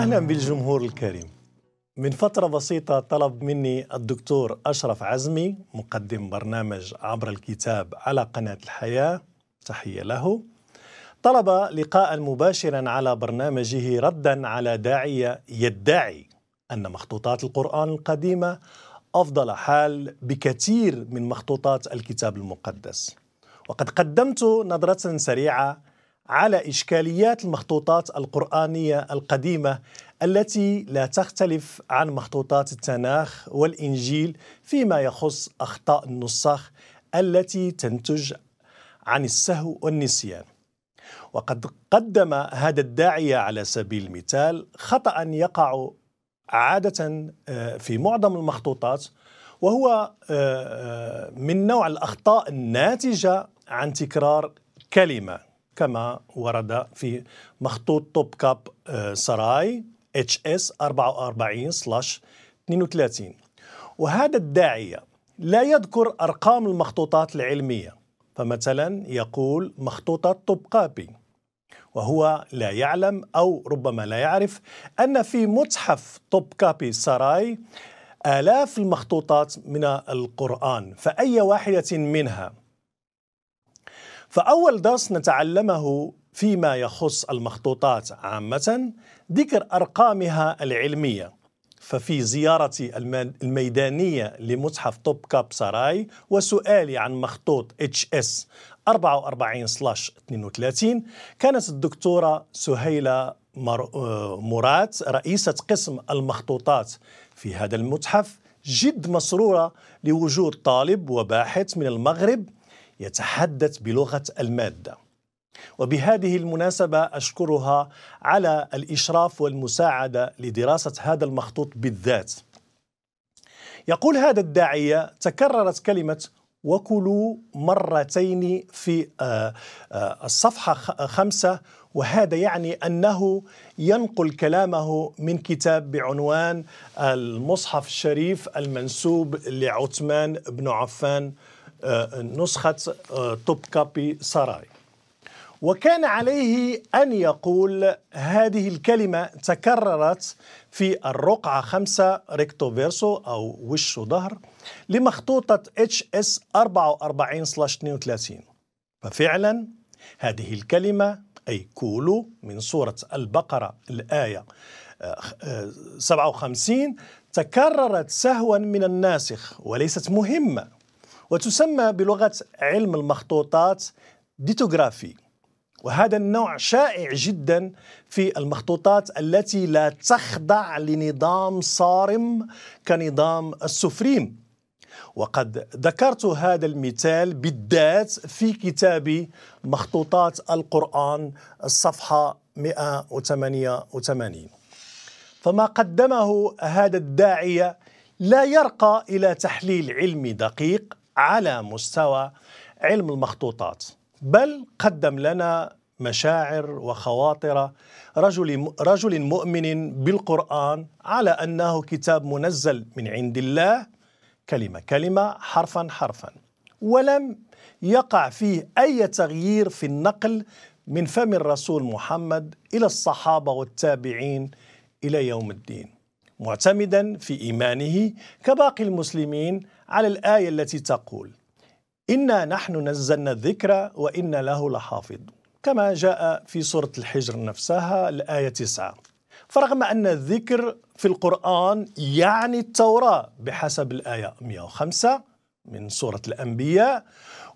أهلا بالجمهور الكريم من فترة بسيطة طلب مني الدكتور أشرف عزمي مقدم برنامج عبر الكتاب على قناة الحياة تحية له طلب لقاء مباشرا على برنامجه ردا على داعية يدعي أن مخطوطات القرآن القديمة أفضل حال بكثير من مخطوطات الكتاب المقدس وقد قدمت نظرة سريعة على إشكاليات المخطوطات القرآنية القديمة التي لا تختلف عن مخطوطات التناخ والإنجيل فيما يخص أخطاء النسخ التي تنتج عن السهو والنسيان وقد قدم هذا الداعية على سبيل المثال خطأ يقع عادة آه، في معظم المخطوطات وهو آه، آه، من نوع الأخطاء الناتجة عن تكرار كلمة كما ورد في مخطوط توب كاب آه، سراي اتش اس 44 سلاش 32 وهذا الداعية لا يذكر أرقام المخطوطات العلمية فمثلا يقول مخطوطة كابي وهو لا يعلم أو ربما لا يعرف أن في متحف توب كابي سراي آلاف المخطوطات من القرآن فأي واحدة منها فأول درس نتعلمه فيما يخص المخطوطات عامة ذكر أرقامها العلمية ففي زيارتي الميدانية لمتحف توب كاب سراي وسؤالي عن مخطوط HS 44/32 كانت الدكتورة سهيلة آه، مراد رئيسة قسم المخطوطات في هذا المتحف جد مسرورة لوجود طالب وباحث من المغرب يتحدث بلغة المادة وبهذه المناسبة أشكرها على الإشراف والمساعدة لدراسة هذا المخطوط بالذات يقول هذا الداعية تكررت كلمة وكلوا مرتين في آه، آه، الصفحة خمسة وهذا يعني أنه ينقل كلامه من كتاب بعنوان المصحف الشريف المنسوب لعثمان بن عفان نسخة توب آه، كابي سراي وكان عليه أن يقول هذه الكلمة تكررت في الرقعة 5 ريكتو فيرسو أو وش ظهر لمخطوطة اتش اس 44-32 ففعلا هذه الكلمة أي كولو من سورة البقرة الآية 57 آه، آه، تكررت سهوا من الناسخ وليست مهمة وتسمى بلغة علم المخطوطات ديتوغرافي وهذا النوع شائع جدا في المخطوطات التي لا تخضع لنظام صارم كنظام السفريم وقد ذكرت هذا المثال بالذات في كتابي مخطوطات القرآن الصفحة 188 فما قدمه هذا الداعية لا يرقى إلى تحليل علمي دقيق على مستوى علم المخطوطات بل قدم لنا مشاعر وخواطر رجل رجل مؤمن بالقرآن على أنه كتاب منزل من عند الله كلمة كلمة حرفا حرفا ولم يقع فيه أي تغيير في النقل من فم الرسول محمد إلى الصحابة والتابعين إلى يوم الدين معتمدا في إيمانه كباقي المسلمين على الآية التي تقول إنا نحن نزلنا الذكر وإنا له لحافظ كما جاء في سورة الحجر نفسها الآية 9 فرغم أن الذكر في القرآن يعني التوراة بحسب الآية 105 من سورة الأنبياء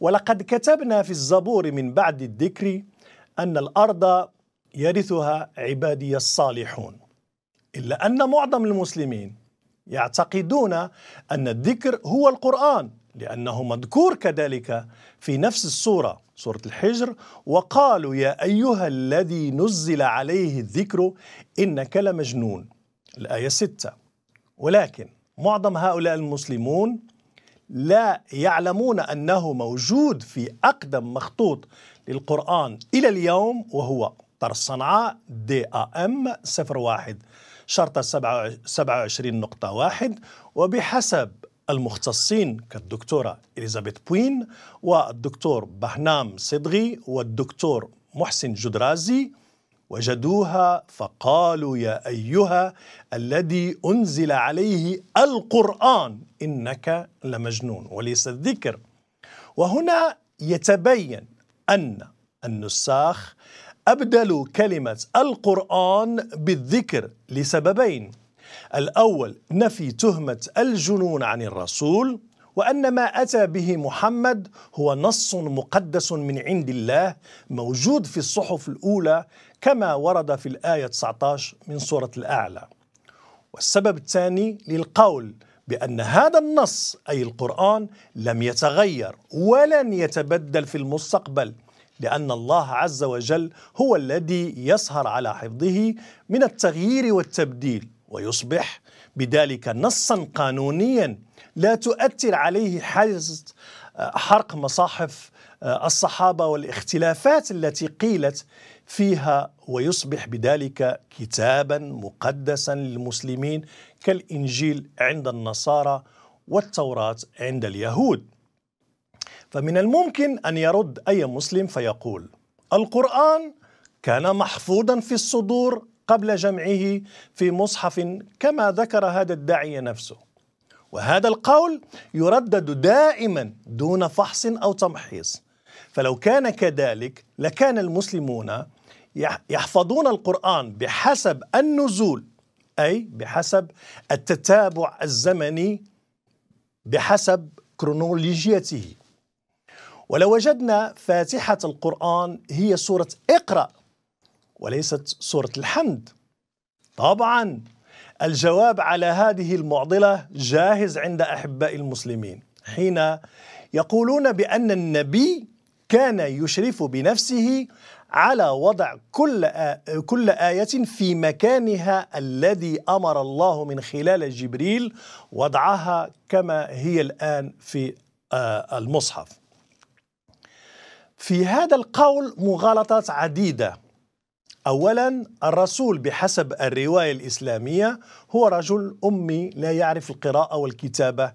ولقد كتبنا في الزبور من بعد الذكر أن الأرض يرثها عبادي الصالحون إلا أن معظم المسلمين يعتقدون أن الذكر هو القرآن لأنه مذكور كذلك في نفس السورة سورة الحجر وقالوا يا أيها الذي نزل عليه الذكر إنك لمجنون الآية 6 ولكن معظم هؤلاء المسلمون لا يعلمون أنه موجود في أقدم مخطوط للقرآن إلى اليوم وهو طرس صنعاء دي أم 01 شرط 27 نقطة واحد وبحسب المختصين كالدكتورة إليزابيث بوين والدكتور بهنام صدغي والدكتور محسن جدرازي وجدوها فقالوا يا أيها الذي أنزل عليه القرآن إنك لمجنون وليس الذكر وهنا يتبين أن النساخ أبدلوا كلمة القرآن بالذكر لسببين الأول نفي تهمة الجنون عن الرسول وأن ما أتى به محمد هو نص مقدس من عند الله موجود في الصحف الأولى كما ورد في الآية 19 من سورة الأعلى والسبب الثاني للقول بأن هذا النص أي القرآن لم يتغير ولن يتبدل في المستقبل لأن الله عز وجل هو الذي يسهر على حفظه من التغيير والتبديل ويصبح بذلك نصا قانونيا لا تؤثر عليه حجز حرق مصاحف آه، الصحابة والاختلافات التي قيلت فيها ويصبح بذلك كتابا مقدسا للمسلمين كالإنجيل عند النصارى والتوراة عند اليهود فمن الممكن أن يرد أي مسلم فيقول القرآن كان محفوظا في الصدور قبل جمعه في مصحف كما ذكر هذا الداعي نفسه وهذا القول يردد دائما دون فحص أو تمحيص فلو كان كذلك لكان المسلمون يحفظون القرآن بحسب النزول أي بحسب التتابع الزمني بحسب كرونولوجيته ولوجدنا فاتحة القرآن هي سورة اقرأ وليست سورة الحمد طبعا الجواب على هذه المعضلة جاهز عند أحباء المسلمين حين يقولون بأن النبي كان يشرف بنفسه على وضع كل كل آية في مكانها الذي أمر الله من خلال جبريل وضعها كما هي الآن في المصحف في هذا القول مغالطات عديدة أولا الرسول بحسب الرواية الإسلامية هو رجل أمي لا يعرف القراءة والكتابة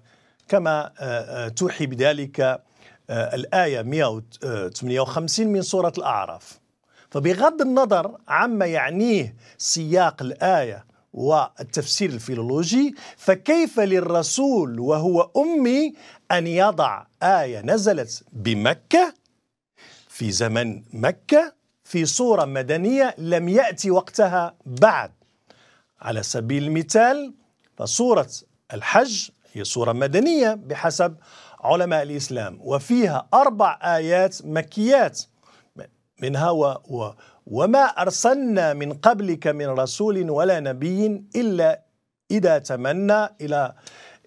كما آه، آه، توحي بذلك آه، الآية 158 من سورة الأعراف فبغض النظر عما يعنيه سياق الآية والتفسير الفيلولوجي فكيف للرسول وهو أمي أن يضع آية نزلت بمكة في زمن مكة في صورة مدنية لم يأتي وقتها بعد على سبيل المثال فصورة الحج هي صورة مدنية بحسب علماء الإسلام وفيها أربع آيات مكيات منها و و وما أرسلنا من قبلك من رسول ولا نبي إلا إذا تمنى إلى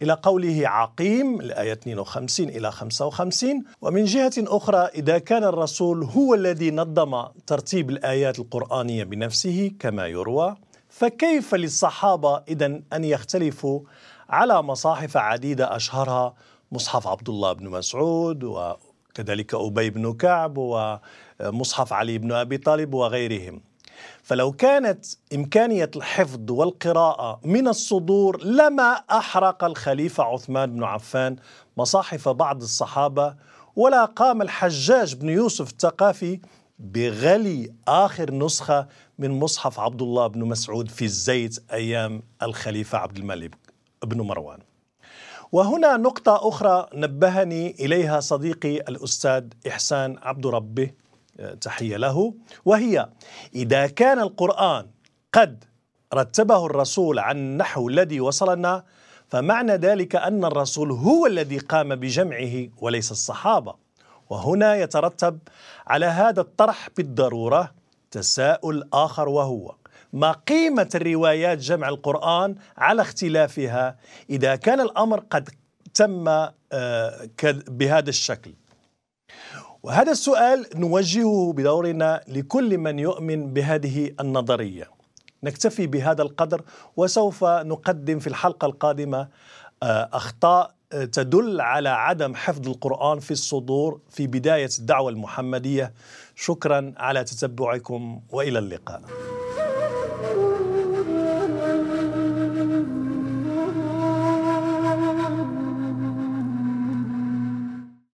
إلى قوله عقيم الآية 52 إلى 55 ومن جهة أخرى إذا كان الرسول هو الذي نظم ترتيب الآيات القرآنية بنفسه كما يروى فكيف للصحابة إذا أن يختلفوا على مصاحف عديدة أشهرها مصحف عبد الله بن مسعود وكذلك أبي بن كعب ومصحف علي بن أبي طالب وغيرهم فلو كانت إمكانية الحفظ والقراءة من الصدور لما أحرق الخليفة عثمان بن عفان مصاحف بعض الصحابة ولا قام الحجاج بن يوسف الثقافي بغلي آخر نسخة من مصحف عبد الله بن مسعود في الزيت أيام الخليفة عبد الملك بن مروان وهنا نقطة أخرى نبهني إليها صديقي الأستاذ إحسان عبد ربه تحية له وهي إذا كان القرآن قد رتبه الرسول عن النحو الذي وصلنا فمعنى ذلك أن الرسول هو الذي قام بجمعه وليس الصحابة وهنا يترتب على هذا الطرح بالضرورة تساؤل آخر وهو ما قيمة الروايات جمع القرآن على اختلافها إذا كان الأمر قد تم آه، بهذا الشكل وهذا السؤال نوجهه بدورنا لكل من يؤمن بهذه النظريه نكتفي بهذا القدر وسوف نقدم في الحلقه القادمه آه، اخطاء آه، تدل على عدم حفظ القرآن في الصدور في بداية الدعوة المحمدية شكرا على تتبعكم وإلى اللقاء